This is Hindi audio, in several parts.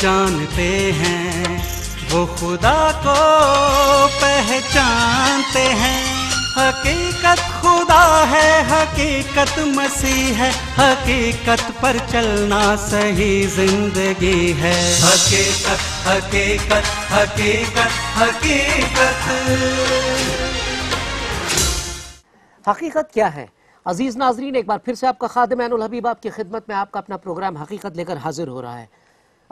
जानते हैं वो खुदा को पहचानते हैं हकीकत खुदा है हकीकत मसीह है हकीकत पर चलना सही जिंदगी है हकीकत हकीकत हकीकत हकीकत हकीकत क्या है अजीज़ नाजरीन एक बार फिर से आपका खादम हबीब आपकी खिदमत में आपका अपना प्रोग्राम हकीकत लेकर हाजिर हो रहा है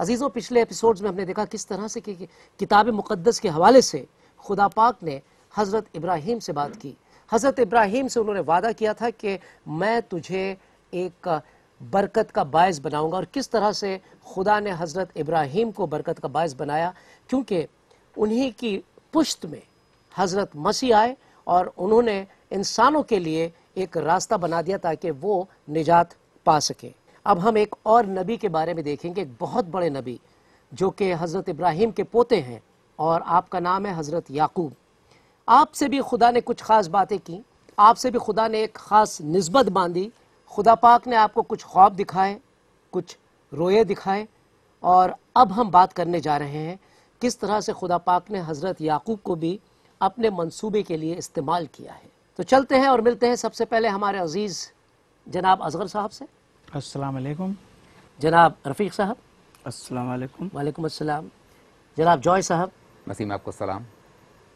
अजीज़ों पिछले एपिसोड्स में हमने देखा किस तरह से कि किताब मुक़दस के हवाले से खुदा पाक ने हज़रत इब्राहिम से बात की हज़रत इब्राहिम से उन्होंने वादा किया था कि मैं तुझे एक बरकत का बायस बनाऊंगा और किस तरह से खुदा ने हज़रत इब्राहिम को बरकत का बायस बनाया क्योंकि उन्हीं की पुश्त में हज़रत मसीह आए और उन्होंने इंसानों के लिए एक रास्ता बना दिया ताकि वो निजात पा सकें अब हम एक और नबी के बारे में देखेंगे एक बहुत बड़े नबी जो कि हज़रत इब्राहिम के पोते हैं और आपका नाम है हज़रत याकूब आपसे भी खुदा ने कुछ ख़ास बातें की आपसे भी खुदा ने एक ख़ास नस्बत बांधी खुदा पाक ने आपको कुछ ख्वाब दिखाए कुछ रोए दिखाए और अब हम बात करने जा रहे हैं किस तरह से खुदा पाक ने हज़रत याकूब को भी अपने मंसूबे के लिए इस्तेमाल किया है तो चलते हैं और मिलते हैं सबसे पहले हमारे अजीज़ जनाब असगर साहब से अस्सलाम वालेकुम जनाब रफ़ीक साहब अस्सलाम वालेकुम वालेकुम अस्सलाम जनाब जॉय साहब नसीम आपको सलाम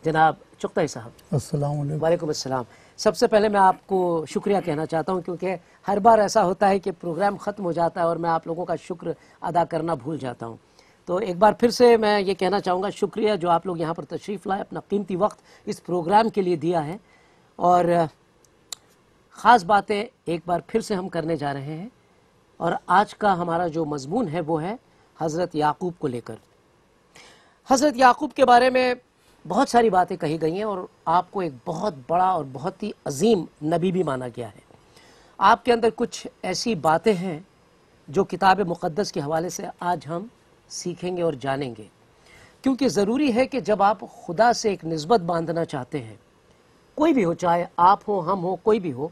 जनाब चुगताई साहब अस्सलाम वालेकुम अस्सलाम सबसे पहले मैं आपको शुक्रिया कहना चाहता हूँ क्योंकि हर बार ऐसा होता है कि प्रोग्राम ख़त्म हो जाता है और मैं आप लोगों का शुक्र अदा करना भूल जाता हूँ तो एक बार फिर से मैं ये कहना चाहूँगा शुक्रिया जो आप लोग यहाँ पर तशरीफ़ लाए अपना कीमती वक्त इस प्रोग्राम के लिए दिया है और ख़ास बातें एक बार फिर से हम करने जा रहे हैं और आज का हमारा जो मजमून है वो है हज़रत याकूब को लेकर हज़रत याकूब के बारे में बहुत सारी बातें कही गई हैं और आपको एक बहुत बड़ा और बहुत ही अजीम नबी भी माना गया है आपके अंदर कुछ ऐसी बातें हैं जो किताब मुक़दस के हवाले से आज हम सीखेंगे और जानेंगे क्योंकि ज़रूरी है कि जब आप खुदा से एक नस्बत बांधना चाहते हैं कोई भी हो चाहे आप हो हम हो कोई भी हो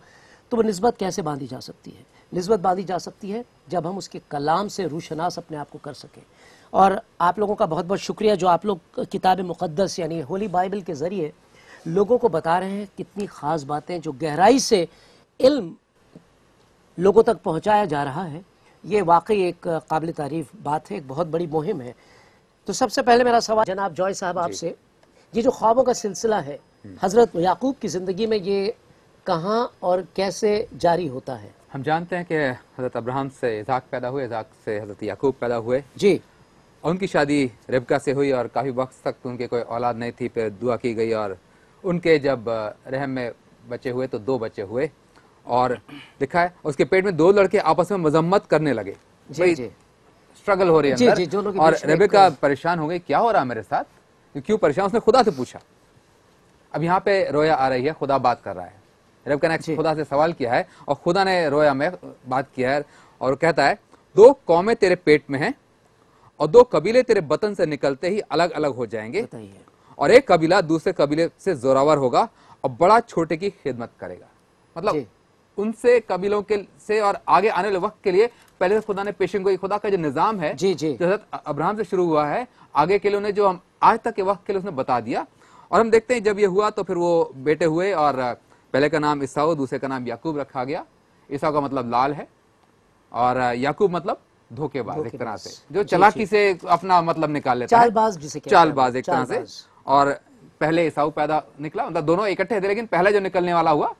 तो वो नस्बत कैसे बांधी जा सकती है नस्बत बांधी जा सकती है जब हम उसके कलाम से रूशनास अपने आप को कर सकें और आप लोगों का बहुत बहुत शुक्रिया जो आप लोग किताब मुक़दस यानी होली बाइबल के ज़रिए लोगों को बता रहे हैं कितनी ख़ास बातें जो गहराई से इल्म लोगों तक पहुँचाया जा रहा है ये वाकई एक काबिल तारीफ बात है एक बहुत बड़ी मुहिम है तो सबसे पहले मेरा सवाल जनाब जॉय साहब आपसे ये जो ख्वाबों का सिलसिला है हम्म। हज़रत याकूब की ज़िंदगी में ये कहाँ और कैसे जारी होता है हम जानते हैं कि हज़रत अब्राहम से इजाक पैदा हुए इजाक से हज़रत याकूब पैदा हुए जी उनकी शादी रिबका से हुई और काफ़ी वक्त तक तो उनके कोई औलाद नहीं थी फिर दुआ की गई और उनके जब रहम में बचे हुए तो दो बच्चे हुए और लिखा है उसके पेट में दो लड़के आपस में मजम्मत करने लगे जी जी स्ट्रगल हो रही है जी, जी, जो और रेबिका परेशान हो गई क्या हो रहा है मेरे साथ क्यों परेशान उसने खुदा से पूछा अब यहाँ पे रोया आ रही है खुदा बात कर रहा है रबका ने खुदा से सवाल किया है और खुदा ने रोया में बात किया है और कहता है दो कौमे तेरे पेट में है और दो कबीले तेरे बतन से निकलते ही अलग अलग हो जाएंगे और एक कबीला दूसरे कबीले से जोरावर होगा और बड़ा छोटे की खिदमत करेगा मतलब उनसे कबीलों के से और आगे आने वाले वक्त के लिए पहले खुदा ने पेशन को खुदा का जो निज़ाम है जी जी जो अब्राहम से शुरू हुआ है आगे के लिए उन्हें जो हम आज तक के वक्त के लिए उसने बता दिया और हम देखते हैं जब ये हुआ तो फिर वो बेटे हुए और पहले का नाम ईसाओ दूसरे का नाम याकूब रखा गया ईसाओ का मतलब लाल है और याकूब मतलब धोखेबाज एक तरह से जो चलाकी से अपना मतलब निकाल लेता चालबाज जिसे चालबाज एक तरह से और पहले ईसाऊ पैदा निकला मतलब दोनों इकट्ठे थे लेकिन पहले जो निकलने वाला हुआ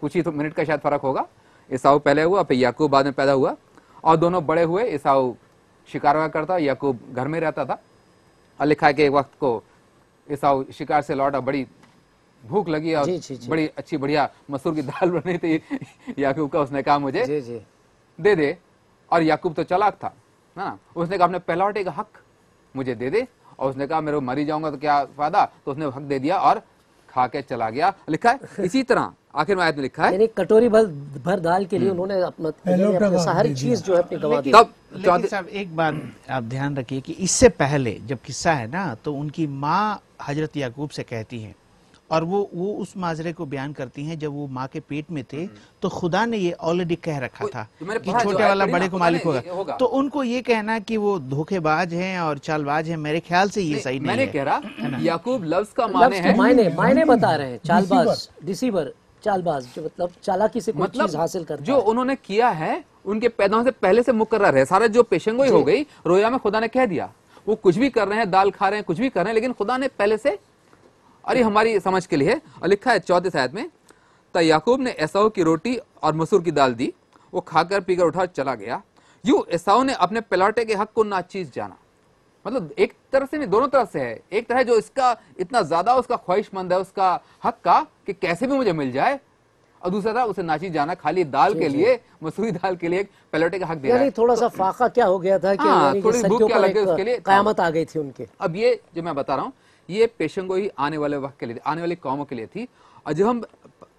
कुछ ही तो मिनट का शायद फर्क होगा ईसाऊ पहले हुआ फिर याकूब बाद में पैदा हुआ और दोनों बड़े हुए ईसाऊ शिकार वगैरह करता याकूब घर में रहता था और लिखा है कि एक वक्त को ईसाऊ शिकार से लौटा बड़ी भूख लगी और जी, जी, जी। बड़ी अच्छी बढ़िया मसूर की दाल बनी थी याकूब का उसने कहा मुझे जी, जी। दे दे और याकूब तो चलाक था ना उसने कहा अपने पहलौटे का हक मुझे दे दे और उसने कहा मेरे को मरी जाऊंगा तो क्या फायदा तो उसने हक दे दिया और खा के चला गया लिखा है इसी तरह आखिर में आयत में लिखा है कटोरी भर भर दाल के लिए हम्म। उन्होंने अपना हर चीज जो है अपनी गवा दी तब साहब एक बात आप ध्यान रखिए कि इससे पहले जब किस्सा है ना तो उनकी माँ हजरत याकूब से कहती है और वो वो उस माजरे को बयान करती हैं जब वो माँ के पेट में थे हम्म। तो खुदा ने ये ऑलरेडी कह रखा था तो कि तो छोटे वाला बड़े को मालिक होगा।, होगा तो उनको ये कहना कि वो धोखेबाज हैं और चालबाज हैं मेरे ख्याल से ये सही नहीं मैंने कह रहा याकूब लफ्ज का माने है मायने मायने बता रहे हैं चालबाज डिसीवर चालबाज जो मतलब चालाकी से मतलब चीज हासिल कर जो उन्होंने किया है उनके पैदा से पहले से मुकर्र है सारा जो पेशेंगोई हो गई रोया में खुदा ने कह दिया वो कुछ भी कर रहे हैं दाल खा रहे हैं कुछ भी कर रहे हैं लेकिन खुदा ने पहले से अरे हमारी समझ के लिए और लिखा है चौथे शायद में तो याकूब ने ऐसा की रोटी और मसूर की दाल दी वो खाकर पीकर उठा चला गया यू ऐसाओ ने अपने पलाटे के हक को नाचीज जाना मतलब एक तरह से नहीं दोनों तरह से है एक तरह जो इसका इतना ज्यादा उसका ख्वाहिशमंद है उसका हक का कि कैसे भी मुझे मिल जाए और दूसरा था उसे नाची जाना खाली दाल के लिए मसूरी दाल के लिए पलाटे का हक रहा है थोड़ा सा तो फाका क्या हो गया था कि आ, हाँ, थोड़ी भूख क्या गई उसके लिए कयामत आ गई थी उनके अब ये जो मैं बता रहा हूँ ये पेशंगोई आने वाले वक्त के लिए आने वाले कौमों के लिए थी और जब हम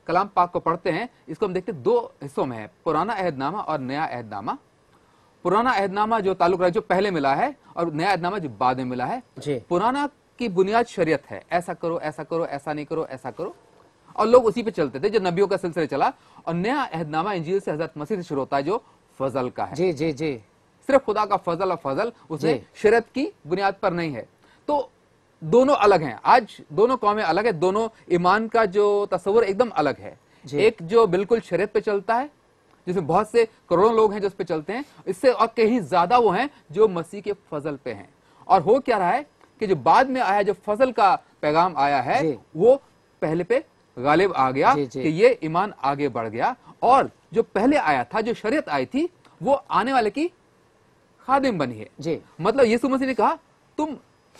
कलाम पाक को पढ़ते हैं इसको हम देखते हैं दो हिस्सों में है पुराना अहदनामा और नया अहदनामा पुराना अहदनामा जो ताल्लुक रहा जो पहले मिला है और नया अहदनामा जो बाद में मिला है पुराना की बुनियाद शरीयत है ऐसा करो ऐसा करो ऐसा नहीं करो ऐसा करो और लोग उसी पे चलते थे जो नबियों का सिलसिला चला और नया अहदनामा इंजील से हजरत मसीह से शुरू होता है जो फजल का है जी जी जी सिर्फ खुदा का फजल और फजल उसे शरीयत की बुनियाद पर नहीं है तो दोनों अलग हैं आज दोनों कौमें अलग है दोनों ईमान का जो तस्वर एकदम अलग है एक जो बिल्कुल शरीत पे चलता है जिसमें बहुत से करोड़ों लोग हैं जो उस पर चलते हैं इससे और कहीं ज्यादा वो हैं जो मसीह के फजल पे हैं और हो क्या रहा है कि जो बाद में आया जो फजल का पैगाम आया है वो पहले पे गालिब आ गया जे, जे। कि ये ईमान आगे बढ़ गया और जो पहले आया था जो शरीयत आई थी वो आने वाले की खादिम बनी है मतलब यीशु मसीह ने कहा तुम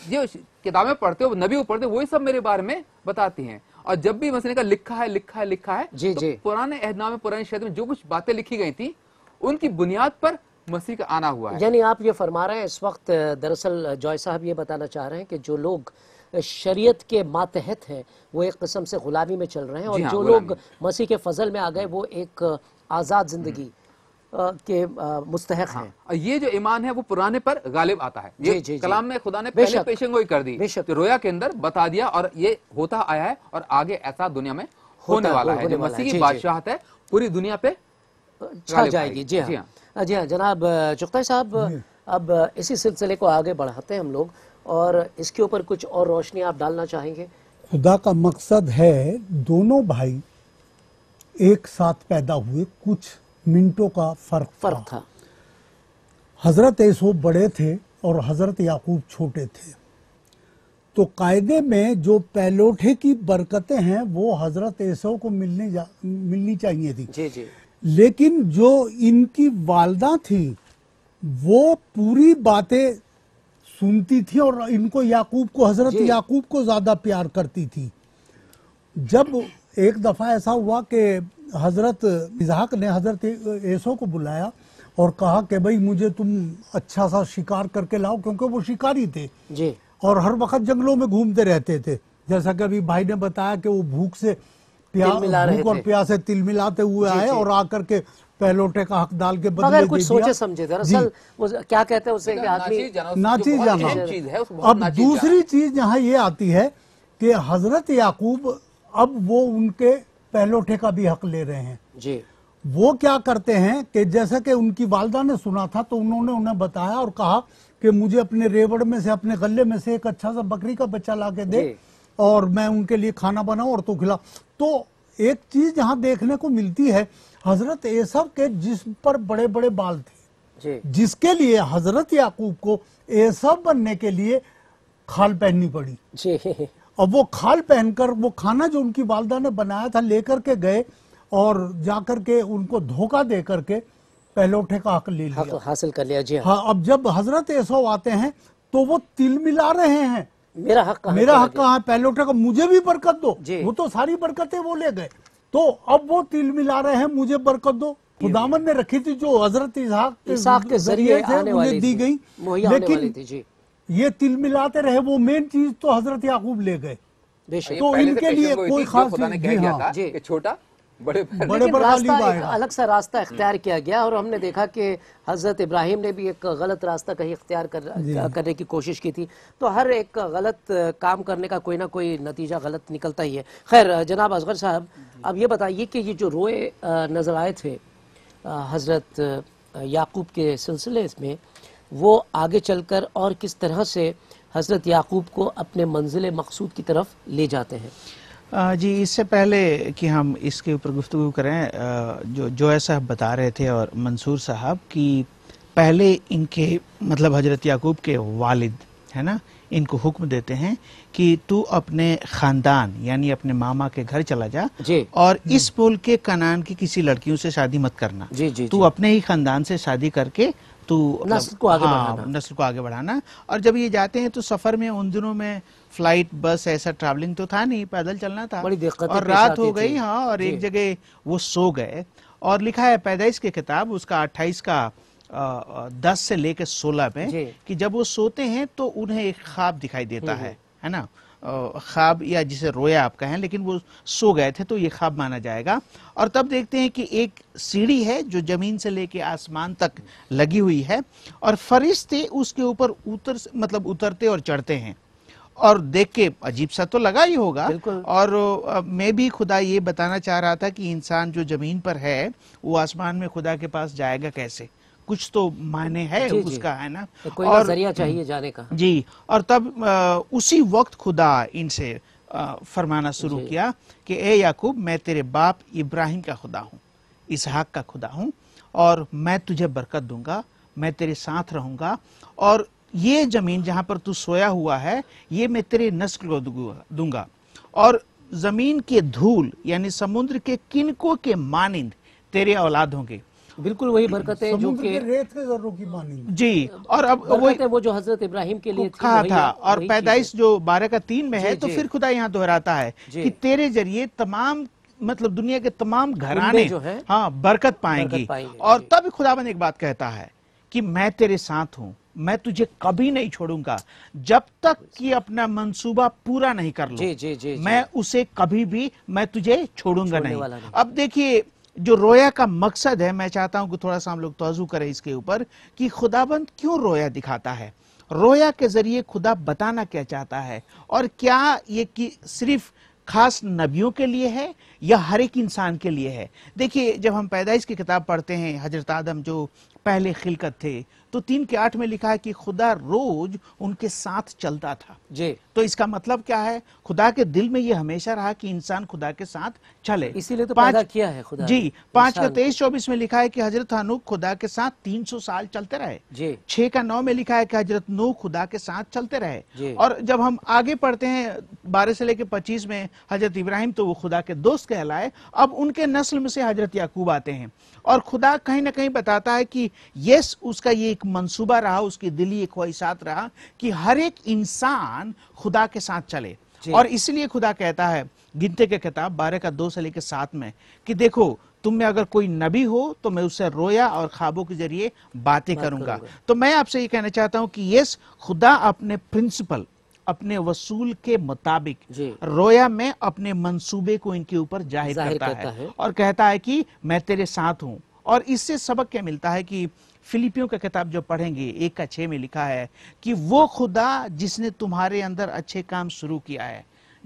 ये किताबें पढ़ते हो नबी पढ़ते हो वही सब मेरे बारे में बताती हैं और जब भी मसने का लिखा है लिखा है लिखा है जी तो जी पुराने अहदनामे पुराने शहर में जो कुछ बातें लिखी गई थी उनकी बुनियाद पर मसीह का आना हुआ है यानी आप ये फरमा रहे हैं इस वक्त दरअसल जॉय साहब ये बताना चाह रहे हैं कि जो लोग शरीयत के मातहत हैं वो एक किस्म से गुलामी में चल रहे हैं और हाँ, जो लोग मसीह के फजल में आ गए वो एक आज़ाद ज़िंदगी के मुस्तक हाँ, हैं ये जो ईमान है वो पुराने पर गालिब आता है ये जी, जी, कलाम में खुदा ने पहले पेशेंगोई कर दी तो रोया के अंदर बता दिया और ये होता आया है और आगे ऐसा दुनिया में होने वाला है मसीह की है पूरी दुनिया पे छा जाएगी जी हाँ, हाँ। जी हाँ जनाब चुख्ता साहब अब इसी सिलसिले को आगे बढ़ाते हैं हम लोग और इसके ऊपर कुछ और रोशनी आप डालना चाहेंगे खुदा का मकसद है दोनों भाई एक साथ पैदा हुए कुछ मिनटों का फर्क फर्क था, था। हज़रत ऐसो बड़े थे और हज़रत याकूब छोटे थे तो कायदे में जो पैलोठे की बरकतें हैं वो हज़रत ऐसो को मिलने जा मिलनी चाहिए थी जी जी लेकिन जो इनकी वालदा थी वो पूरी बातें सुनती थी और इनको याकूब को हज़रत याकूब को ज़्यादा प्यार करती थी जब एक दफ़ा ऐसा हुआ कि हज़रत मिजाक ने हज़रत ऐसो को बुलाया और कहा कि भाई मुझे तुम अच्छा सा शिकार करके लाओ क्योंकि वो शिकारी थे जी और हर वक्त जंगलों में घूमते रहते थे जैसा कि अभी भाई ने बताया कि वो भूख से प्यास भूख और प्यास से तिल मिलाते हुए आए और आकर के पहलोटे का हक डाल के बदले कुछ सोचे समझे दरअसल क्या कहते हैं उसे नाची जाना अब दूसरी चीज यहाँ ये आती है कि हजरत याकूब अब वो उनके पहलोठे का भी हक ले रहे हैं जी वो क्या करते हैं कि जैसे कि उनकी वालदा ने सुना था तो उन्होंने उन्हें बताया और कहा कि मुझे अपने रेवड़ में से अपने गले में से एक अच्छा सा बकरी का बच्चा ला के दे और मैं उनके लिए खाना बनाऊं और तो खिला तो एक चीज यहाँ देखने को मिलती है हजरत एसब के जिसम पर बड़े बड़े बाल थे जिसके लिए हजरत याकूब को एसब बनने के लिए खाल पहननी पड़ी और वो खाल पहनकर वो खाना जो उनकी वालदा ने बनाया था लेकर के गए और जाकर के उनको धोखा दे करके पहलोठे का हक ले लिया हासिल कर लिया जी हाँ।, हाँ अब जब हजरत ऐसो आते हैं तो वो तिल मिला रहे हैं मेरा हक कहा मेरा हक कहा पहलोठे का मुझे भी बरकत दो वो तो सारी बरकतें वो ले गए तो अब वो तिल मिला रहे हैं मुझे बरकत दो खुदामन ने रखी थी जो हजरत के जरिए दी गई लेकिन ये तिल मिलाते रहे वो मेन चीज तो हजरत याकूब ले गए तो इनके तो लिए कोई खास हाँ। छोटा बड़े बड़े रास्ता अलग सा रास्ता इख्तियार किया गया और हमने देखा कि हज़रत इब्राहिम ने भी एक गलत रास्ता कहीं इख्तियार हाँ। कर, करने की कोशिश की थी तो हर एक गलत काम करने का कोई ना कोई नतीजा गलत निकलता ही है खैर जनाब असगर साहब अब ये बताइए कि ये जो रोए नज़र आए थे हज़रत याकूब के सिलसिले में वो आगे चलकर और किस तरह से हज़रत याकूब को अपने मंजिल मकसूद की तरफ ले जाते हैं जी इससे पहले कि हम इसके ऊपर गुफ्तु करें जो जोया साहब बता रहे थे और मंसूर साहब कि पहले इनके मतलब हजरत याकूब के वालिद है ना इनको हुक्म देते हैं कि तू अपने खानदान यानी अपने मामा के घर चला जा और हम्म। इस पुल के कनान की किसी लड़कियों से शादी मत करना जी, जी, तू जी, अपने ही खानदान से शादी करके तो नस्ल को आगे हाँ, बढ़ाना नस्ल को आगे बढ़ाना और जब ये जाते हैं तो सफर में उन दिनों में फ्लाइट बस ऐसा ट्रैवलिंग तो था नहीं पैदल चलना था बड़ी दिक्कत और रात हो गई हाँ और एक जगह वो सो गए और लिखा है पैदाइश की किताब उसका अट्ठाईस का दस से लेकर सोलह में कि जब वो सोते हैं तो उन्हें एक ख्वाब दिखाई देता हम्म, है हम्म। है ना ख्वाब या जिसे रोया आप कहें लेकिन वो सो गए थे तो ये ख्वाब माना जाएगा और तब देखते हैं कि एक सीढ़ी है जो ज़मीन से लेके आसमान तक लगी हुई है और फरिश्ते उसके ऊपर उतर मतलब उतरते और चढ़ते हैं और देख के अजीब सा तो लगा ही होगा और मैं भी खुदा ये बताना चाह रहा था कि इंसान जो जमीन पर है वो आसमान में खुदा के पास जाएगा कैसे कुछ तो मायने है जी, उसका जी, है ना तो कोई और जरिया चाहिए जाने का जी और तब आ, उसी वक्त खुदा इनसे फरमाना शुरू किया कि ए याकूब मैं तेरे बाप इब्राहिम का खुदा हूँ इसहाक का खुदा हूँ और मैं तुझे बरकत दूंगा मैं तेरे साथ रहूंगा और ये जमीन जहाँ पर तू सोया हुआ है ये मैं तेरे नस्ल को दूंगा और जमीन के धूल यानी समुद्र के किनको के मानिंद तेरे औलाद होंगे बिल्कुल वही बरकत है जो के रेत की मानी जी और अब वही वो जो हजरत इब्राहिम के लिए कहा था और पैदाइश जो बारह का तीन में है तो फिर खुदा यहाँ दोहराता है कि तेरे जरिए तमाम मतलब दुनिया के तमाम घराने जो है हाँ बरकत पाएंगी, और तब खुदाबंद एक बात कहता है कि मैं तेरे साथ हूँ मैं तुझे कभी नहीं छोड़ूंगा जब तक कि अपना मंसूबा पूरा नहीं कर लो जे, जे, जे। मैं उसे कभी भी मैं तुझे छोड़ूंगा नहीं।, नहीं अब देखिए जो रोया का मकसद है मैं चाहता हूं कि थोड़ा सा हम लोग तोजू करें इसके ऊपर कि खुदाबंद क्यों रोया दिखाता है रोया के जरिए खुदा बताना क्या चाहता है और क्या ये कि सिर्फ खास नबियों के लिए है या हर एक इंसान के लिए है देखिए जब हम पैदाइश की किताब पढ़ते हैं हजरत आदम जो पहले खिलकत थे तो तीन के आठ में लिखा है कि खुदा रोज उनके साथ चलता था जी तो इसका मतलब क्या है खुदा के दिल में यह हमेशा रहा कि इंसान खुदा के साथ चले इसीलिए तो पैदा किया है खुदा जी पांच का तेईस चौबीस में लिखा है कि हजरत हनूक खुदा के साथ तीन सौ साल चलते रहे जी छह का नौ में लिखा है कि हजरत नू खुदा के साथ चलते रहे और जब हम आगे पढ़ते हैं बारह से लेकर पच्चीस में हजरत इब्राहिम तो वो खुदा के दोस्त कहलाए अब उनके नस्ल में से हजरत याकूब आते हैं और खुदा कहीं ना कहीं बताता है कि यस उसका ये एक मंसूबा रहा उसकी दिली एक ख्वाहिशात रहा कि हर एक इंसान खुदा के साथ चले और इसलिए खुदा कहता है गिनते के किताब बारह का दो से लेकर सात में कि देखो तुम में अगर कोई नबी हो तो मैं उससे रोया और ख्वाबों के जरिए बातें करूंगा तो मैं आपसे ये कहना चाहता हूं कि यस खुदा अपने प्रिंसिपल अपने वसूल के मुताबिक रोया में अपने मंसूबे को इनके ऊपर जाहिर करता, करता है, है और कहता है कि मैं तेरे साथ हूं और इससे सबक क्या मिलता है कि फिलिपियों का किताब जो पढ़ेंगे एक का छह में लिखा है कि वो खुदा जिसने तुम्हारे अंदर अच्छे काम शुरू किया है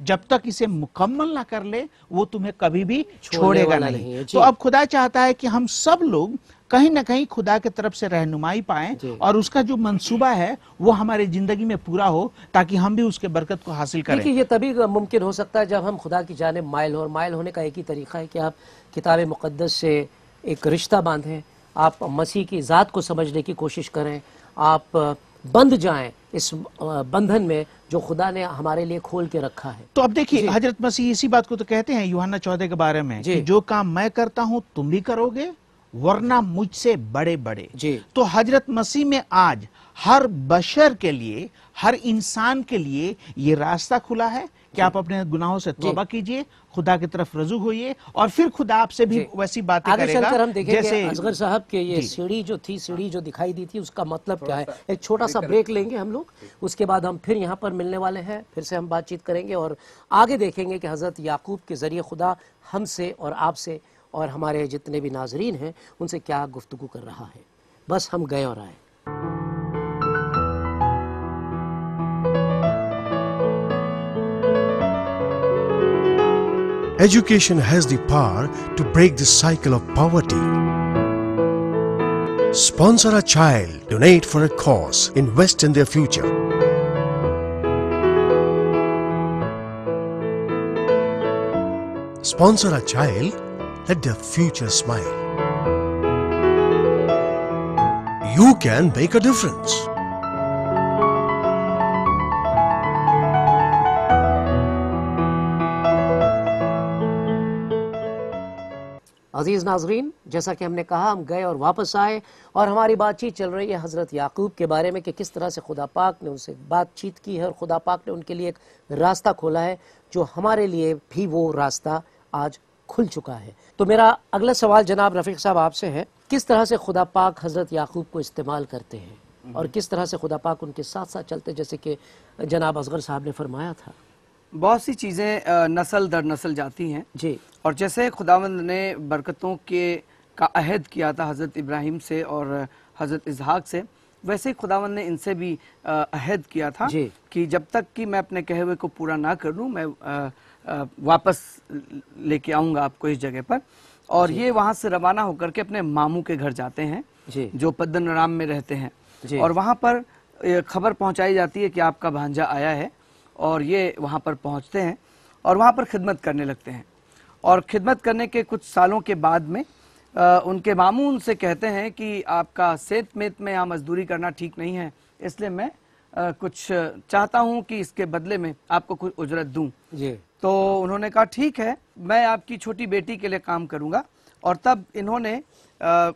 जब तक इसे मुकम्मल ना कर ले वो तुम्हें कभी भी छोड़ेगा नहीं, नहीं तो अब खुदा चाहता है कि हम सब लोग कहीं ना कहीं खुदा की तरफ से रहनुमाई पाए और उसका जो मंसूबा है वो हमारे जिंदगी में पूरा हो ताकि हम भी उसके बरकत को हासिल करें ये तभी मुमकिन हो सकता है जब हम खुदा की जाने माइल हो और माइल होने का एक ही तरीका है कि आप किताब मुकदस से एक रिश्ता बांधें आप मसीह की ज़ात को समझने की कोशिश करें आप बंध जाएं इस बंधन में जो खुदा ने हमारे लिए खोल के रखा है तो अब देखिए हजरत मसीह इसी बात को तो कहते हैं युहाना चौदह के बारे में कि जो काम मैं करता हूं तुम भी करोगे वरना मुझसे बड़े बड़े जी तो हजरत मसीह में आज हर बशर के लिए हर इंसान के लिए ये रास्ता खुला है कि आप अपने गुनाहों से तोबा कीजिए खुदा की तरफ रजू होइए और फिर खुदा आपसे भी वैसी बात आगे चलकर हम देखेंगे असगर साहब के ये सीढ़ी जो थी सीढ़ी जो दिखाई दी थी उसका मतलब क्या है एक छोटा सा ब्रेक लेंगे हम लोग उसके बाद हम फिर यहाँ पर मिलने वाले हैं फिर से हम बातचीत करेंगे और आगे देखेंगे कि हज़रत याकूब के ज़रिए खुदा हमसे और आपसे और हमारे जितने भी नाजरीन हैं उनसे क्या गुफ्तु कर रहा है बस हम गए और आए Education has the power to break the cycle of poverty. Sponsor a child, donate for a cause, invest in their future. Sponsor a child, let their future smile. You can make a difference. अजीज़ नाजरीन जैसा कि हमने कहा हम गए और वापस आए और हमारी बातचीत चल रही है हज़रत याकूब के बारे में कि किस तरह से खुदा पाक ने उनसे बातचीत की है और खुदा पाक ने उनके लिए एक रास्ता खोला है जो हमारे लिए भी वो रास्ता आज खुल चुका है तो मेरा अगला सवाल जनाब रफ़ीक साहब आपसे है किस तरह से खुदा पाक हज़रत याकूब को इस्तेमाल करते हैं और हम्म। किस तरह से खुदा पाक उनके साथ साथ चलते जैसे कि जनाब असगर साहब ने फरमाया था बहुत सी चीज़ें नस्ल दर नस्ल जाती हैं जी और जैसे खुदावंद ने बरकतों के का अहद किया था हज़रत इब्राहिम से और हज़रत इजहाक से वैसे ही खुदावंद ने इनसे भी अहद किया था कि जब तक कि मैं अपने कहवे को पूरा ना कर लूँ मैं आ, आ, वापस लेके आऊँगा आपको इस जगह पर और ये वहाँ से रवाना होकर के अपने मामू के घर जाते हैं जो पद्दन राम में रहते हैं और वहाँ पर खबर पहुँचाई जाती है कि आपका भांजा आया है और ये वहाँ पर पहुँचते हैं और वहाँ पर खिदमत करने लगते हैं और खिदमत करने के कुछ सालों के बाद में आ, उनके मामू उनसे कहते हैं कि आपका सेहत मेत में यहाँ मजदूरी करना ठीक नहीं है इसलिए मैं आ, कुछ चाहता हूँ कि इसके बदले में आपको कुछ उजरत दूँ तो उन्होंने कहा ठीक है मैं आपकी छोटी बेटी के लिए काम करूँगा और तब इन्होंने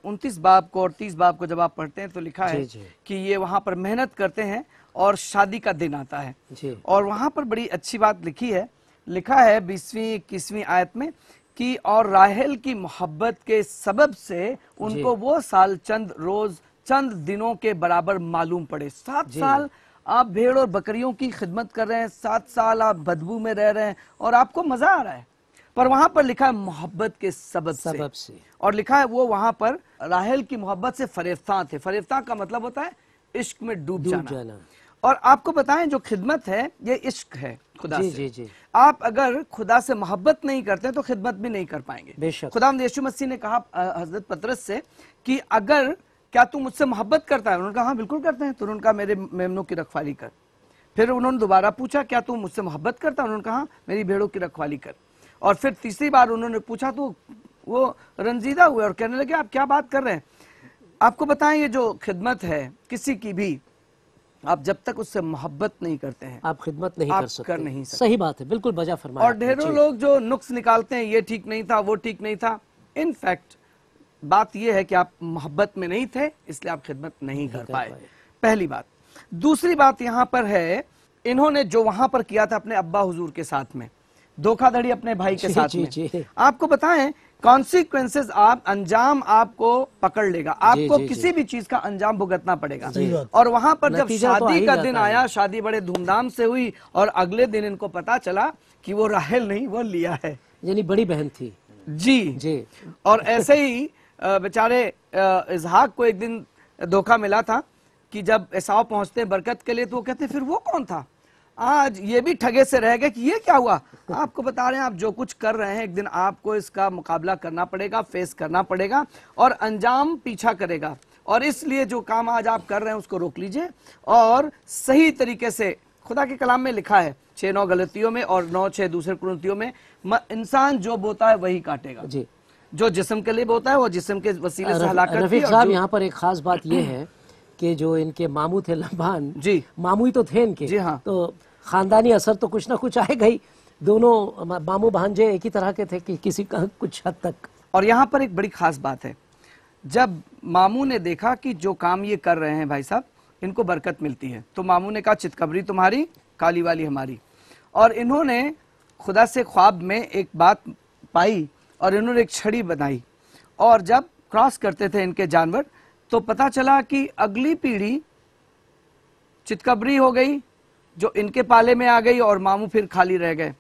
उनतीस बाप को और तीस बाप को जब आप पढ़ते हैं तो लिखा जी, है जी। कि ये वहाँ पर मेहनत करते हैं और शादी का दिन आता है और वहां पर बड़ी अच्छी बात लिखी है लिखा है बीसवीं इक्कीसवीं आयत में कि और राहल की मोहब्बत के सबब से उनको वो साल चंद रोज चंद दिनों के बराबर मालूम पड़े सात साल आप भेड़ और बकरियों की खिदमत कर रहे हैं सात साल आप बदबू में रह रहे हैं और आपको मजा आ रहा है पर वहां पर लिखा है मोहब्बत के सबब सबब से।, से और लिखा है वो वहां पर राहल की मोहब्बत से फरेफ्ता थे फरेफ्ता का मतलब होता है इश्क में डूब जाना, जाना। और आपको बताएं जो खिदमत है ये इश्क है खुदा जी, से जी, जी. आप अगर खुदा से मोहब्बत नहीं करते तो खिदमत भी नहीं कर पाएंगे खुदा यशु मसीह ने कहा हजरत पतरस से कि अगर क्या तू मुझसे मोहब्बत करता है उन्होंने कहा हाँ बिल्कुल करते हैं तो उन्होंने कहा मेरे मेमनों की रखवाली कर फिर उन्होंने दोबारा पूछा क्या तू मुझसे मोहब्बत करता है उन्होंने कहा हाँ, मेरी भेड़ों की रखवाली कर और फिर तीसरी बार उन्होंने पूछा तो वो रंजीदा हुए और कहने लगे आप क्या बात कर रहे हैं आपको बताएं ये जो खिदमत है किसी की भी आप जब तक उससे मोहब्बत नहीं करते हैं आप खिदमत नहीं आप कर सकते कर नहीं सकते। सही बात है बिल्कुल बजा फरमाया और ढेरों लोग जो नुक्स निकालते हैं ये ठीक नहीं था वो ठीक नहीं था इनफैक्ट बात यह है कि आप मोहब्बत में नहीं थे इसलिए आप खिदमत नहीं, कर, पाए।, पहली बात दूसरी बात यहाँ पर है इन्होंने जो वहां पर किया था अपने अब्बा हजूर के साथ में धोखाधड़ी अपने भाई के साथ आपको बताएं कॉन्सिक्वेंसेज आप अंजाम आपको पकड़ लेगा आपको जी, किसी जी. भी चीज का अंजाम भुगतना पड़ेगा और वहां पर जब तो शादी का दिन आया शादी बड़े धूमधाम से हुई और अगले दिन इनको पता चला कि वो राहल नहीं वो लिया है यानी बड़ी बहन थी जी जी और ऐसे ही बेचारे इजहाक को एक दिन धोखा मिला था कि जब ऐसा पहुंचते बरकत के लिए तो वो कहते फिर वो कौन था आज ये भी ठगे से रह गए कि ये क्या हुआ आपको बता रहे हैं आप जो कुछ कर रहे हैं एक दिन आपको इसका मुकाबला करना पड़ेगा फेस करना पड़ेगा और अंजाम पीछा करेगा और इसलिए जो काम आज आप कर रहे हैं उसको रोक लीजिए और सही तरीके से खुदा के कलाम में लिखा है छह नौ गलतियों में और नौ छह दूसरे कुतियों में इंसान जो बोता है वही काटेगा जी जो जिसम के लिए बोता है वो जिसम के वसीले से हलाकत रफीक साहब यहाँ पर एक खास बात यह है कि जो इनके मामू थे लम्बान जी मामू ही तो थे इनके जी हाँ तो ख़ानदानी असर तो कुछ ना कुछ आएगा ही दोनों मामू भांजे एक ही तरह के थे कि किसी का कुछ हद तक और यहाँ पर एक बड़ी खास बात है जब मामू ने देखा कि जो काम ये कर रहे हैं भाई साहब इनको बरकत मिलती है तो मामू ने कहा चितकबरी तुम्हारी काली वाली हमारी और इन्होंने खुदा से ख्वाब में एक बात पाई और इन्होंने एक छड़ी बनाई और जब क्रॉस करते थे इनके जानवर तो पता चला कि अगली पीढ़ी चितकबरी हो गई जो इनके पाले में आ गई और मामू फिर खाली रह गए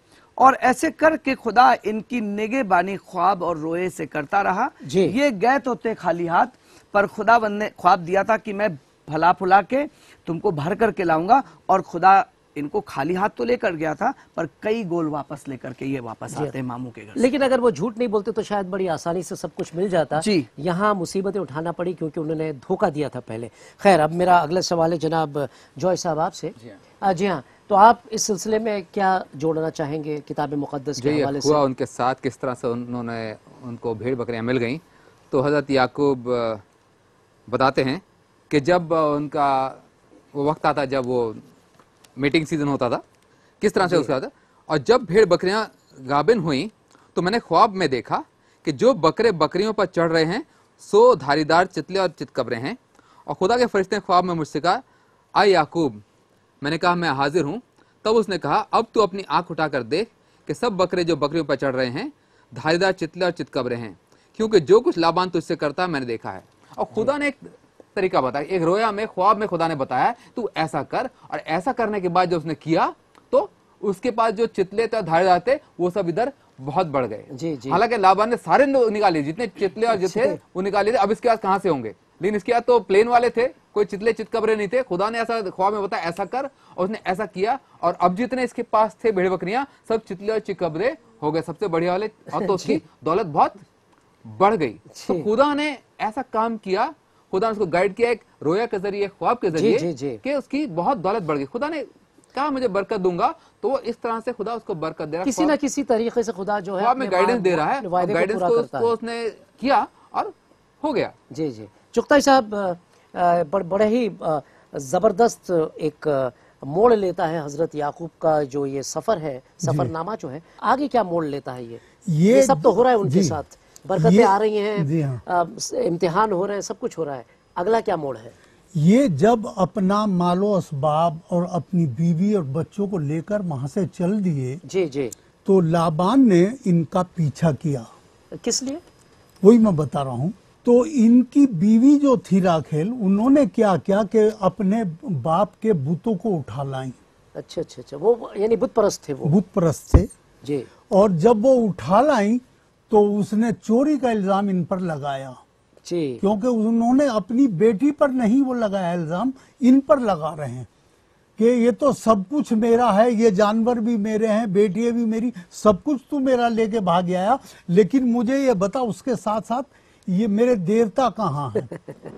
और ऐसे करके खुदा इनकी निगे बानी ख्वाब और रोए से करता रहा ये गए तो थे खाली हाथ पर बंद ने ख्वाब दिया था कि मैं फला फुला के तुमको भर करके लाऊंगा और खुदा इनको खाली हाथ तो लेकर गया था पर कई गोल वापस लेकर के ये वापस आते हैं मामू के घर लेकिन अगर वो झूठ नहीं बोलते तो शायद बड़ी आसानी से सब कुछ मिल जाता जी यहाँ मुसीबतें उठाना पड़ी क्योंकि उन्होंने धोखा दिया था पहले खैर अब मेरा अगला सवाल है जनाब जॉय साहब आपसे हाँ। हाँ, जी हाँ तो आप इस सिलसिले में क्या जोड़ना चाहेंगे किताब मुकदस के हवाले से हुआ उनके साथ किस तरह से उन्होंने उनको भेड़ बकरियाँ मिल गईं तो हज़रत याकूब बताते हैं कि जब उनका वो वक्त आता जब वो मीटिंग सीज़न होता था किस तरह से उसका था और जब भेड़ बकरियाँ गाबिन हुई तो मैंने ख्वाब में देखा कि जो बकरे बकरियों पर चढ़ रहे हैं सो धारीदार चितले और चितकबरे हैं और खुदा के फरिश्ते ख्वाब में मुझसे कहा आ याकूब मैंने कहा मैं हाजिर हूं तब उसने कहा अब तू अपनी आंख उठा कर देख कि सब बकरे जो बकरियों पर चढ़ रहे हैं धारीदार चितले और चितकबरे हैं क्योंकि जो कुछ लाभान तुझसे करता है मैंने देखा है और खुदा ने एक तरीका बताया एक रोया में ख्वाब में खुदा ने बताया तू ऐसा कर और ऐसा करने के बाद जो उसने किया तो उसके पास जो चितले थे धारेदार थे वो सब इधर बहुत बढ़ गए जी जी हालांकि लाभान ने सारे निकाले जितने चितले और जितने वो निकाले थे अब इसके बाद कहाँ से होंगे लेकिन इसके बाद तो प्लेन वाले थे कोई चितले चित कबरे नहीं थे खुदा ने ऐसा ख्वाब में बताया ऐसा कर और उसने ऐसा किया और अब जितने इसके पास थे भेड़ बकरियां सब चितले और चिकबरे हो गए सबसे बढ़िया वाले और तो उसकी दौलत बहुत बढ़ गई तो खुदा ने ऐसा काम किया खुदा ने उसको गाइड किया एक रोया के जरिए ख्वाब के जरिए कि उसकी बहुत दौलत बढ़ गई खुदा ने कहा मुझे बरकत दूंगा तो इस तरह से खुदा उसको बरकत दे रहा किसी ना किसी तरीके से खुदा जो है में गाइडेंस दे रहा है गाइडेंस को उसने किया और हो गया जी जी चुगताई साहब बड़ बड़े ही ज़बरदस्त एक मोड़ लेता है हजरत याकूब का जो ये सफर है सफरनामा जो है आगे क्या मोड़ लेता है ये ये, ये सब तो हो रहा है उनके साथ बरकतें आ रही हैं हाँ। इम्तिहान हो रहे हैं सब कुछ हो रहा है अगला क्या मोड़ है ये जब अपना मालो असबाब और अपनी बीवी और बच्चों को लेकर वहाँ से चल दिए जी जी तो लाबान ने इनका पीछा किया किस लिए वही मैं बता रहा हूँ तो इनकी बीवी जो थी राखेल उन्होंने क्या किया कि अपने बाप के बुतों को उठा लाई अच्छा अच्छा अच्छा वो यानी बुत परस्त थे वो बुत परस्त थे जी और जब वो उठा लाई तो उसने चोरी का इल्जाम इन पर लगाया जी क्योंकि उन्होंने अपनी बेटी पर नहीं वो लगाया इल्जाम इन पर लगा रहे हैं कि ये तो सब कुछ मेरा है ये जानवर भी मेरे हैं बेटियां भी मेरी सब कुछ तू मेरा लेके भाग आया लेकिन मुझे ये बता उसके साथ साथ ये मेरे देवता कहाँ हैं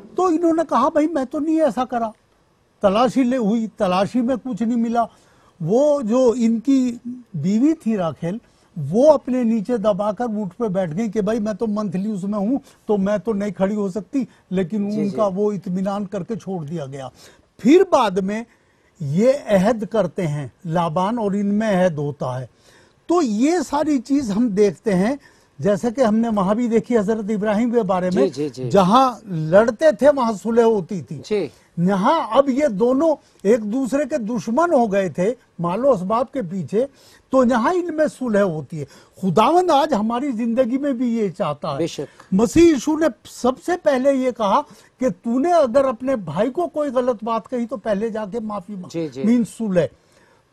तो इन्होंने कहा भाई मैं तो नहीं ऐसा करा तलाशी ले हुई तलाशी में कुछ नहीं मिला वो जो इनकी बीवी थी राखेल वो अपने नीचे दबाकर उठ पे बैठ गई कि भाई मैं तो मंथली उसमें हूं तो मैं तो नहीं खड़ी हो सकती लेकिन उनका वो इतमान करके छोड़ दिया गया फिर बाद में ये अहद करते हैं लाबान और इनमें अहद होता है तो ये सारी चीज हम देखते हैं जैसे कि हमने वहां भी देखी हजरत इब्राहिम के बारे में जहाँ लड़ते थे वहां सुलह होती थी यहाँ अब ये दोनों एक दूसरे के दुश्मन हो गए थे मालो इसबाब के पीछे तो यहाँ इनमें सुलह होती है खुदावंद आज हमारी जिंदगी में भी ये चाहता है मसीह यीशु ने सबसे पहले ये कहा कि तूने अगर अपने भाई को कोई गलत बात कही तो पहले जाके माफी मांग मीन सुलह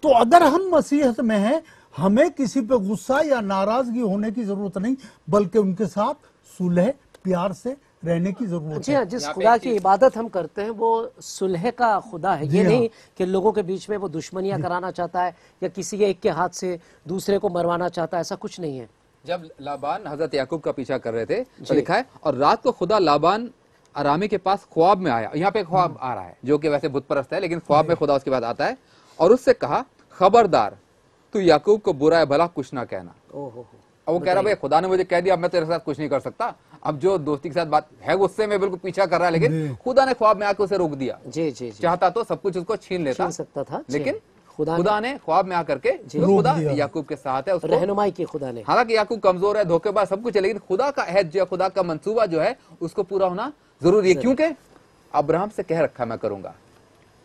तो अगर हम मसीहत में हैं हमें किसी पे गुस्सा या नाराजगी होने की जरूरत नहीं बल्कि उनके साथ सुलह प्यार से रहने की जरूरत जी हाँ जिस खुदा की इबादत हम करते हैं वो सुलह का खुदा है ये हाँ। नहीं कि लोगों के बीच में वो दुश्मनियां कराना चाहता है या किसी एक के हाथ से दूसरे को मरवाना चाहता है ऐसा कुछ नहीं है जब लाबान हजरत याकूब का पीछा कर रहे थे तो लिखा है और रात को खुदा लाबान आरामी के पास ख्वाब में आया यहाँ पे ख्वाब हम्म। आ रहा है जो कि वैसे बुत परस्त है लेकिन ख्वाब में खुदा उसके बाद आता है और उससे कहा खबरदार तो याकूब को बुरा है भला कुछ ना कहना अब वो कह रहा भाई खुदा ने मुझे कह दिया अब मैं तेरे साथ कुछ नहीं कर सकता अब जो दोस्ती के साथ बात है गुस्से में बिल्कुल पीछा कर रहा है लेकिन खुदा ने ख्वाब में आके उसे रोक दिया जी जी चाहता तो सब कुछ उसको छीन लेता सकता था लेकिन खुदा, खुदा ने, ख्वाब में आकर के खुदा याकूब के साथ है रहनुमाई की खुदा ने हालांकि याकूब कमजोर है धोखेबाज सब कुछ है लेकिन खुदा का अहद जो है खुदा का मंसूबा जो है उसको पूरा होना जरूरी है क्योंकि अब्राहम से कह रखा मैं करूंगा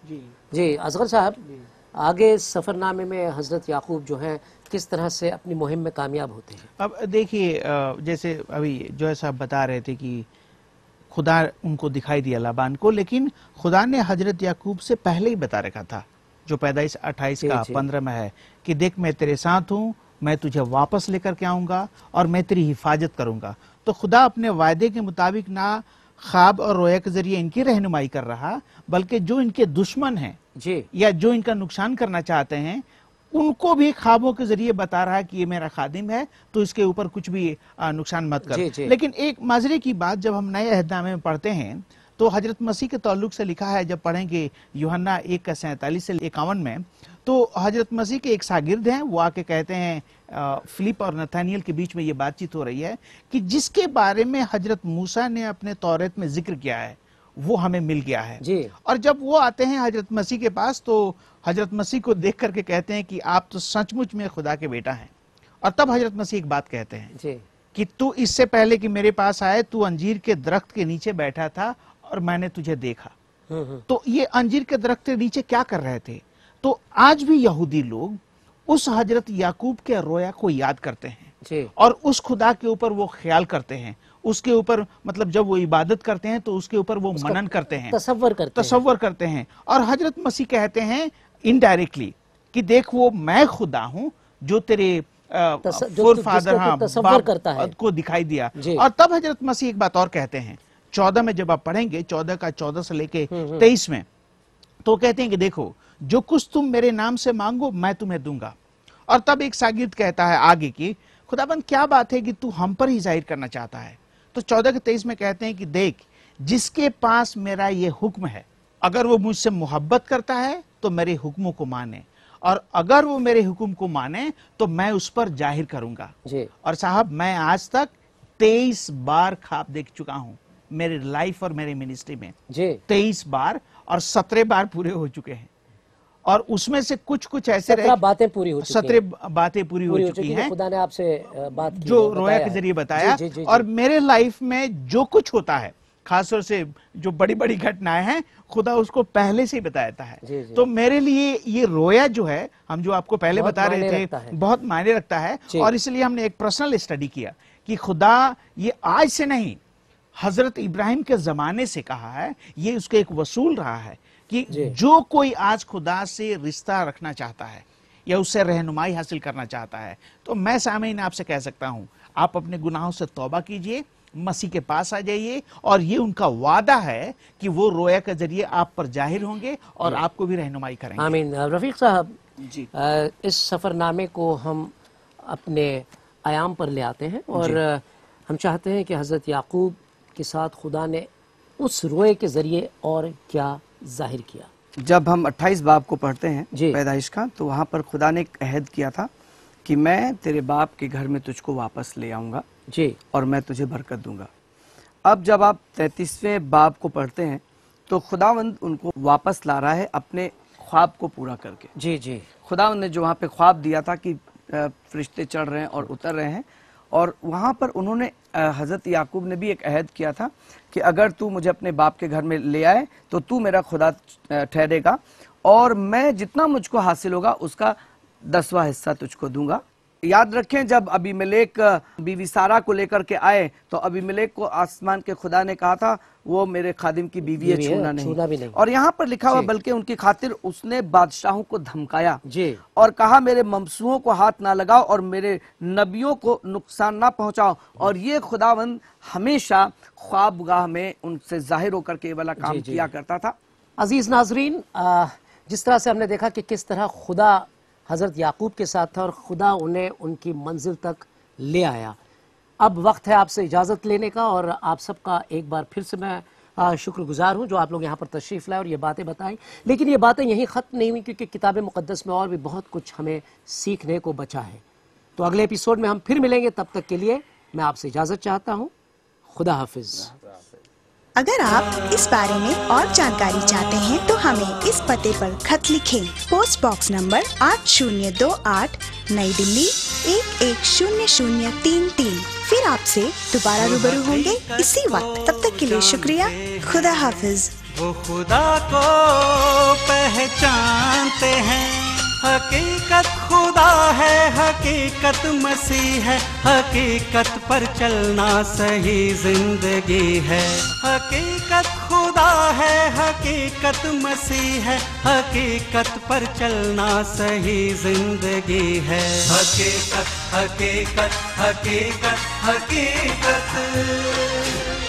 जी जी असगर साहब आगे सफ़रनामे में हज़रत याकूब जो है किस तरह से अपनी मुहिम में कामयाब होते हैं अब देखिए जैसे अभी जो है साहब बता रहे थे कि खुदा उनको दिखाई दिया लाबान को लेकिन खुदा ने हजरत याकूब से पहले ही बता रखा था जो पैदाइश अट्ठाईस का पंद्रह में है कि देख मैं तेरे साथ हूँ मैं तुझे वापस लेकर के आऊँगा और मैं तेरी हिफाजत करूँगा तो खुदा अपने वायदे के मुताबिक ना खाब और रोया के जरिए इनकी रहनुमाई कर रहा बल्कि जो इनके दुश्मन हैं जी या जो इनका नुकसान करना चाहते हैं उनको भी खाबों के जरिए बता रहा है कि ये मेरा खादिम है तो इसके ऊपर कुछ भी नुकसान मत कर लेकिन एक माजरे की बात जब हम नए अहदनामे में पढ़ते हैं तो हजरत मसीह के तल्लुक से लिखा है जब पढ़ेंगे योहन्ना एक का सैंतालीस से इक्यावन में तो हजरत मसीह के एक शागिर्द हैं वो आके कहते हैं फिलिप और नथानियल के बीच में ये बातचीत हो रही है कि जिसके बारे में हजरत मूसा ने अपने तौरत में जिक्र किया है वो हमें मिल गया है जी। और जब वो आते हैं हजरत मसीह के पास तो हजरत मसीह को देख करके कहते हैं कि आप तो सचमुच में खुदा के बेटा हैं और तब हजरत मसीह एक बात कहते हैं जी। कि तू इससे पहले कि मेरे पास आए तू अंजीर के दरख्त के नीचे बैठा था और मैंने तुझे देखा हम्म, हम्म। तो ये अंजीर के दरख्त के नीचे क्या कर रहे थे तो आज भी यहूदी लोग उस हजरत याकूब के रोया को याद करते हैं और उस खुदा के ऊपर वो ख्याल करते हैं उसके ऊपर मतलब जब वो इबादत करते हैं तो उसके ऊपर वो मनन करते हैं तस्वर करते तस्वर करते हैं और हजरत मसीह कहते हैं इनडायरेक्टली कि देख वो मैं खुदा हूँ जो तेरे फोर फादर हाँ, करता है को दिखाई दिया और तब हजरत मसीह एक बात और कहते हैं चौदह में जब आप पढ़ेंगे चौदह का चौदह से लेके हम्म, हम्म। तेईस में तो कहते हैं कि देखो जो कुछ तुम मेरे नाम से मांगो मैं तुम्हें दूंगा और तब एक सागिर्द कहता है आगे की खुदाबंद क्या बात है कि तू हम पर ही जाहिर करना चाहता है तो चौदह के तेईस में कहते हैं कि देख जिसके पास मेरा ये हुक्म है अगर वो मुझसे मोहब्बत करता है तो मेरे हुक्मों को माने और अगर वो मेरे हुक्म को माने तो मैं उस पर जाहिर करूंगा और साहब मैं आज तक तेईस बार खाप देख चुका हूं मेरे लाइफ और मेरे मिनिस्ट्री में तेईस बार और सत्रह बार पूरे हो चुके हैं और उसमें से कुछ कुछ ऐसे रहे बातें पूरी हो सत्रह बातें पूरी हो चुकी हैं खुदा ने आपसे बात की जो रोया के जरिए बताया जी, जी, जी, और मेरे लाइफ में जो कुछ होता है खासतौर से जो बड़ी बड़ी घटनाएं हैं खुदा उसको पहले से ही बताता है जी, जी। तो मेरे लिए ये रोया जो है हम जो आपको पहले बता रहे थे बहुत मायने रखता है और इसलिए हमने एक पर्सनल स्टडी किया कि खुदा ये आज से नहीं हजरत इब्राहिम के जमाने से कहा है ये उसके एक वसूल रहा है कि जो कोई आज खुदा से रिश्ता रखना चाहता है या उससे रहनुमाई हासिल करना चाहता है तो मैं सामीन आपसे कह सकता हूँ आप अपने गुनाहों से तौबा कीजिए मसीह के पास आ जाइए और ये उनका वादा है कि वो रोया के जरिए आप पर जाहिर होंगे और आपको भी रहनुमाई करेंगे आमीन रफीक साहब जी आ, इस सफ़रनामे को हम अपने आयाम पर ले आते हैं और हम चाहते हैं कि हज़रत याकूब के साथ खुदा ने उस रोए के ज़रिए और क्या जाहिर किया जब हम 28 बाप को पढ़ते हैं पैदाइश का तो वहाँ पर खुदा ने अहद किया था कि मैं तेरे बाप के घर में तुझको वापस ले आऊँगा जी और मैं तुझे बरकत दूंगा अब जब आप तैतीसवें बाप को पढ़ते हैं तो खुदावंद उनको वापस ला रहा है अपने ख्वाब को पूरा करके जी जी खुदावंद ने जो वहाँ पे ख्वाब दिया था कि फरिश्ते चढ़ रहे हैं और उतर रहे हैं और वहाँ पर उन्होंने हज़रत याकूब ने भी एक अहद किया था कि अगर तू मुझे अपने बाप के घर में ले आए तो तू मेरा खुदा ठहरेगा और मैं जितना मुझको हासिल होगा उसका दसवा हिस्सा तुझको दूंगा याद रखें जब अभिमलेक बीवी सारा को लेकर के आए तो अभिमलेक को आसमान के खुदा ने कहा था वो मेरे खादिम की बीवी है छूना नहीं।, नहीं।, और यहाँ पर लिखा हुआ बल्कि उनकी खातिर उसने बादशाहों को धमकाया जी और कहा मेरे ममसुओं को हाथ ना लगाओ और मेरे नबियों को नुकसान ना पहुंचाओ और ये खुदावंद हमेशा ख्वाबगाह में उनसे जाहिर होकर के वाला काम किया करता था अजीज नाजरीन जिस तरह से हमने देखा कि किस तरह खुदा हज़रत याकूब के साथ था और खुदा उन्हें उनकी मंजिल तक ले आया अब वक्त है आपसे इजाज़त लेने का और आप सबका एक बार फिर से मैं शुक्रगुजार हूँ जो आप लोग यहाँ पर तशरीफ़ लाए और ये बातें बताएं लेकिन ये बातें यहीं ख़त्म नहीं हुई क्योंकि किताब मुक़दस में और भी बहुत कुछ हमें सीखने को बचा है तो अगले एपिसोड में हम फिर मिलेंगे तब तक के लिए मैं आपसे इजाज़त चाहता हूँ खुदा हाफिज़ अगर आप इस बारे में और जानकारी चाहते हैं तो हमें इस पते पर खत लिखें पोस्ट बॉक्स नंबर आठ शून्य दो आठ नई दिल्ली एक एक शून्य शून्य तीन तीन फिर आपसे दोबारा रूबरू होंगे इसी वक्त तब तक के लिए शुक्रिया खुदा हाफिज वो खुदा को पहचानते हैं हकीकत खुदा है हकीकत मसीह है हकीकत पर चलना सही जिंदगी है हकीकत खुदा है हकीकत मसीह है हकीकत पर चलना सही जिंदगी है हकीकत हकीकत हकीकत हकीकत